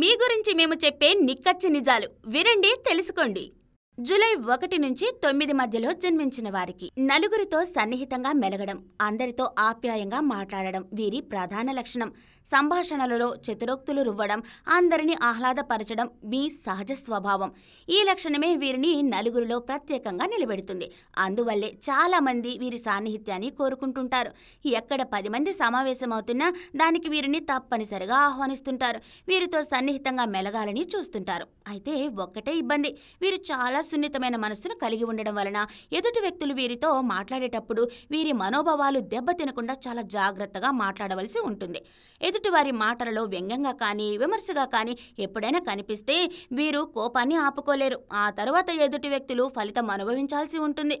మీ గురించి మేము చెప్పే నిక్కచ్చి నిజాలు వినండి తెలుసుకోండి జూలై ఒకటి నుంచి తొమ్మిది మధ్యలో జన్మించిన వారికి నలుగురితో సన్నిహితంగా మెలగడం అందరితో ఆప్యాయంగా మాట్లాడడం వీరి ప్రధాన లక్షణం సంభాషణలలో చతురోక్తులు రువ్వడం అందరినీ ఆహ్లాదపరచడం మీ సహజ స్వభావం ఈ లక్షణమే వీరిని నలుగురిలో ప్రత్యేకంగా నిలబెడుతుంది అందువల్లే చాలామంది వీరి సాన్నిహిత్యాన్ని కోరుకుంటుంటారు ఎక్కడ పది మంది సమావేశమవుతున్నా దానికి వీరిని తప్పనిసరిగా ఆహ్వానిస్తుంటారు వీరితో సన్నిహితంగా మెలగాలని చూస్తుంటారు అయితే ఒక్కటే ఇబ్బంది వీరు చాలా సున్నితమైన మనస్సును కలిగి ఉండడం వలన ఎదుటి వ్యక్తులు వీరితో మాట్లాడేటప్పుడు వీరి మనోభావాలు దెబ్బతినకుండా చాలా జాగ్రత్తగా మాట్లాడవలసి ఉంటుంది ఎదుటి వారి మాటలలో వ్యంగ్యంగా కానీ విమర్శగా కానీ ఎప్పుడైనా కనిపిస్తే వీరు కోపాన్ని ఆపుకోలేరు ఆ తర్వాత ఎదుటి వ్యక్తులు ఫలితం అనుభవించాల్సి ఉంటుంది